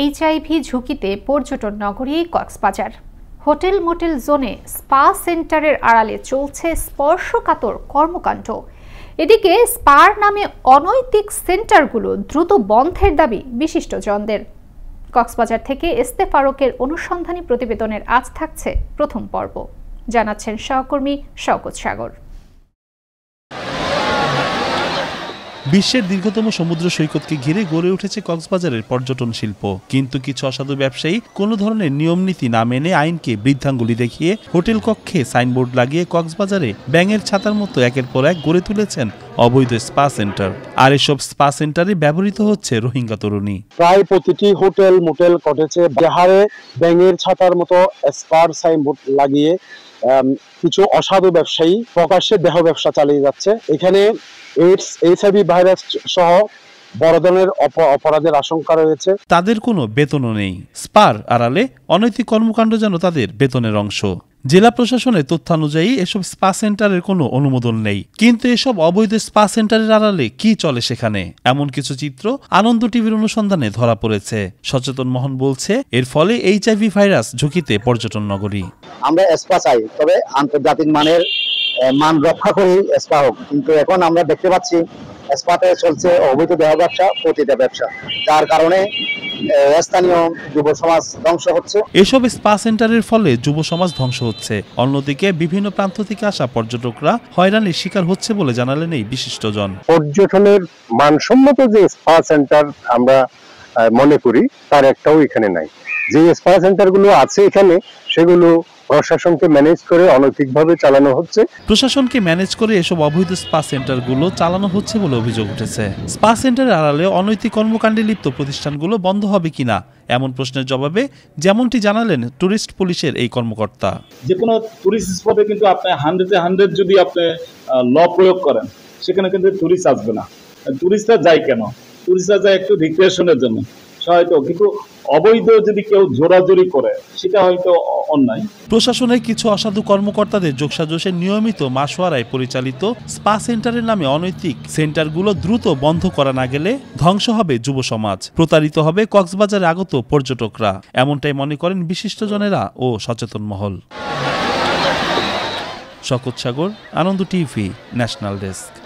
HIV ঝুঁকিতে পর্যটন নগরী কক্সবাজার হোটেল মোটেল জোনে স্পা সেন্টারের আড়ালে চলছে স্পর্শকাতর কর্মকাণ্ড এদিকে স্পার নামে অনৈতিক সেন্টারগুলো দ্রুত বন্ধের দাবি বিশিষ্টজনদের কক্সবাজার থেকে ফারুকের অনুসন্ধানী প্রতিবেদনের আজ থাকছে প্রথম পর্ব জানাচ্ছেন সহকর্মী শওকত সাগর বিশ্বের দীর্ঘতম সমুদ্র সৈকতকে ঘিরে গড়ে উঠেছে কক্সবাজারের পর্যটন শিল্প কিন্তু কিছু অসাধু ব্যবসায়ী কোনো ধরনের নিয়মনীতি না মেনে আইনকে বৃদ্ধাঙ্গুলি দেখিয়ে হোটেল কক্ষে সাইনবোর্ড লাগিয়ে কক্সবাজারে ব্যাঙের ছাতার মতো একের পর এক গড়ে তুলেছেন অবৈধ স্পা সেন্টার আর এসব স্পা সেন্টারে ব্যবহৃত হচ্ছে রোহিঙ্গা তরুণী প্রায় প্রতিটি হোটেল মোটেল কটেছে বেহারে ব্যাঙের ছাতার মতো স্পার সাইনবোর্ড লাগিয়ে কিছু অসাধু ব্যবসায়ী প্রকাশ্যে দেহ ব্যবসা চালিয়ে যাচ্ছে এখানে এইডস এইচআইভি ভাইরাস সহ বড় অপরাধের আশঙ্কা রয়েছে তাদের কোনো বেতনও নেই স্পার আড়ালে অনৈতিক কর্মকাণ্ড যেন তাদের বেতনের অংশ জেলা প্রশাসনের তথ্যানুযায়ী এসব স্পা সেন্টারের কোনো অনুমোদন নেই কিন্তু এসব অবৈধ স্পা সেন্টারের আড়ালে কি চলে সেখানে এমন কিছু চিত্র আনন্দ টিভির অনুসন্ধানে ধরা পড়েছে সচেতন মোহন বলছে এর ফলে এইচআইভি ভাইরাস ঝুঁকিতে পর্যটন নগরী আমরা স্পা চাই তবে আন্তর্জাতিক মানের মান রক্ষা করি স্পা হোক কিন্তু এখন আমরা দেখতে পাচ্ছি স্পাতে চলছে অবৈধ দেহ ব্যবসা প্রতিটা ব্যবসা যার কারণে এসব স্পা সেন্টারের ফলে যুব সমাজ ধ্বংস হচ্ছে অন্যদিকে বিভিন্ন প্রান্ত থেকে আসা পর্যটকরা হয়রানির শিকার হচ্ছে বলে জানালেন এই বিশিষ্টজন পর্যটনের মানসম্মত যে স্পা সেন্টার আমরা মনে করি তার একটাও এখানে নাই যে স্পা সেন্টারগুলো আছে এখানে সেগুলো প্রশাসনকে ম্যানেজ করে অনৈতিকভাবে চালানো হচ্ছে প্রশাসনকে ম্যানেজ করে এসব অবৈধ স্পা সেন্টারগুলো চালানো হচ্ছে বলে অভিযোগ উঠেছে স্পা সেন্টারের আড়ালে অনৈতিক কর্মকাণ্ডে লিপ্ত প্রতিষ্ঠানগুলো বন্ধ হবে কিনা এমন প্রশ্নের জবাবে যেমনটি জানালেন টুরিস্ট পুলিশের এই কর্মকর্তা যে কোনো টুরিস্ট স্পটে কিন্তু আপনি হান্ড্রেডে হান্ড্রেড যদি আপনি ল প্রয়োগ করেন সেখানে কিন্তু টুরিস্ট আসবে না টুরিস্টরা যায় কেন টুরিস্টরা যায় একটু রিক্রিয়েশনের জন্য হয়তো কিন্তু অবৈধ যদি কেউ জোরাজুরি করে সেটা হয়তো অন্যায় প্রশাসনের কিছু অসাধু কর্মকর্তাদের যোগসাজসে নিয়মিত মাসোয়ারায় পরিচালিত স্পা সেন্টারের নামে অনৈতিক সেন্টারগুলো দ্রুত বন্ধ করা না গেলে ধ্বংস হবে যুব সমাজ প্রতারিত হবে কক্সবাজারে আগত পর্যটকরা এমনটাই মনে করেন বিশিষ্টজনেরা ও সচেতন মহল শকত Sagar Ananda TV national desk